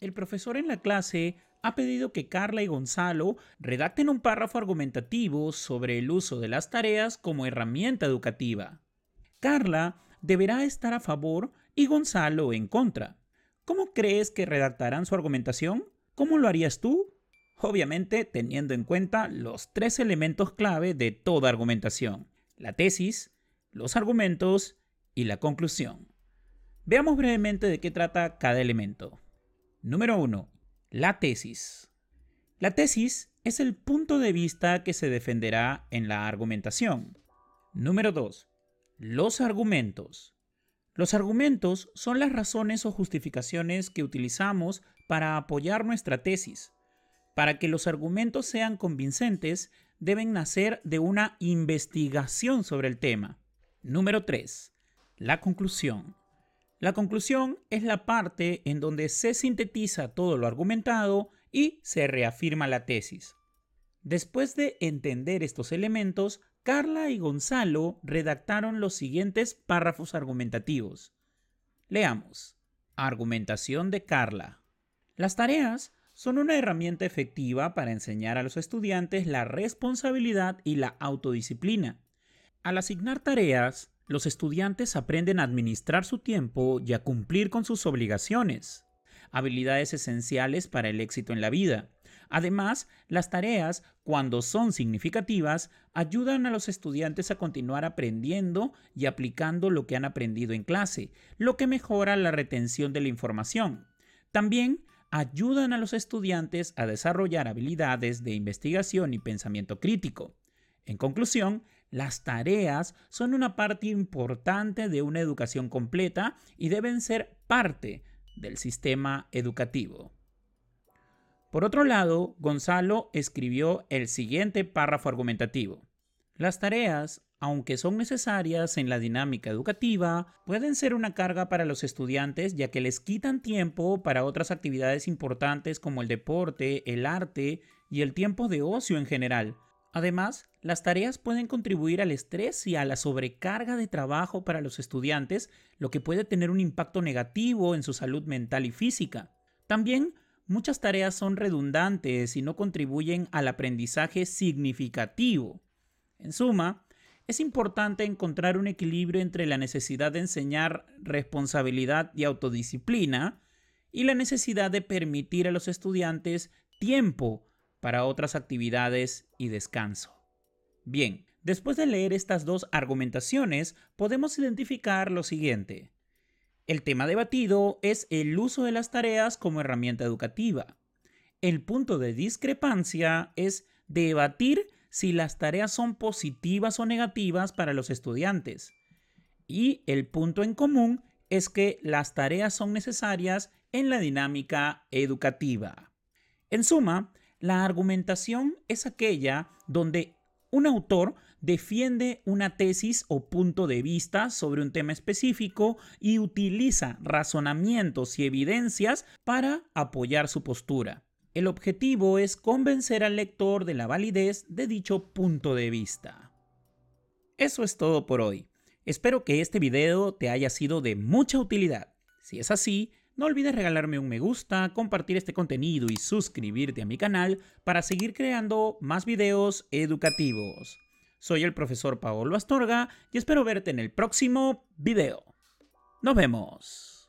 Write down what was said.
El profesor en la clase ha pedido que Carla y Gonzalo redacten un párrafo argumentativo sobre el uso de las tareas como herramienta educativa. Carla deberá estar a favor y Gonzalo en contra. ¿Cómo crees que redactarán su argumentación? ¿Cómo lo harías tú? Obviamente teniendo en cuenta los tres elementos clave de toda argumentación, la tesis, los argumentos y la conclusión. Veamos brevemente de qué trata cada elemento. Número 1. La tesis. La tesis es el punto de vista que se defenderá en la argumentación. Número 2. Los argumentos. Los argumentos son las razones o justificaciones que utilizamos para apoyar nuestra tesis. Para que los argumentos sean convincentes, deben nacer de una investigación sobre el tema. Número 3. La conclusión. La conclusión es la parte en donde se sintetiza todo lo argumentado y se reafirma la tesis. Después de entender estos elementos, Carla y Gonzalo redactaron los siguientes párrafos argumentativos. Leamos. Argumentación de Carla. Las tareas son una herramienta efectiva para enseñar a los estudiantes la responsabilidad y la autodisciplina. Al asignar tareas, los estudiantes aprenden a administrar su tiempo y a cumplir con sus obligaciones, habilidades esenciales para el éxito en la vida. Además, las tareas, cuando son significativas, ayudan a los estudiantes a continuar aprendiendo y aplicando lo que han aprendido en clase, lo que mejora la retención de la información. También ayudan a los estudiantes a desarrollar habilidades de investigación y pensamiento crítico. En conclusión, las tareas son una parte importante de una educación completa y deben ser parte del sistema educativo. Por otro lado, Gonzalo escribió el siguiente párrafo argumentativo. Las tareas, aunque son necesarias en la dinámica educativa, pueden ser una carga para los estudiantes ya que les quitan tiempo para otras actividades importantes como el deporte, el arte y el tiempo de ocio en general, Además, las tareas pueden contribuir al estrés y a la sobrecarga de trabajo para los estudiantes, lo que puede tener un impacto negativo en su salud mental y física. También, muchas tareas son redundantes y no contribuyen al aprendizaje significativo. En suma, es importante encontrar un equilibrio entre la necesidad de enseñar responsabilidad y autodisciplina y la necesidad de permitir a los estudiantes tiempo para otras actividades y descanso. Bien, después de leer estas dos argumentaciones, podemos identificar lo siguiente. El tema debatido es el uso de las tareas como herramienta educativa. El punto de discrepancia es debatir si las tareas son positivas o negativas para los estudiantes. Y el punto en común es que las tareas son necesarias en la dinámica educativa. En suma, la argumentación es aquella donde un autor defiende una tesis o punto de vista sobre un tema específico y utiliza razonamientos y evidencias para apoyar su postura. El objetivo es convencer al lector de la validez de dicho punto de vista. Eso es todo por hoy. Espero que este video te haya sido de mucha utilidad. Si es así, no olvides regalarme un me gusta, compartir este contenido y suscribirte a mi canal para seguir creando más videos educativos. Soy el profesor Paolo Astorga y espero verte en el próximo video. Nos vemos.